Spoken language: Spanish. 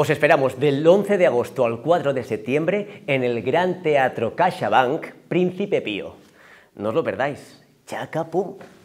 Os esperamos del 11 de agosto al 4 de septiembre en el Gran Teatro CaixaBank Príncipe Pío. No os lo perdáis. ¡Chacapum!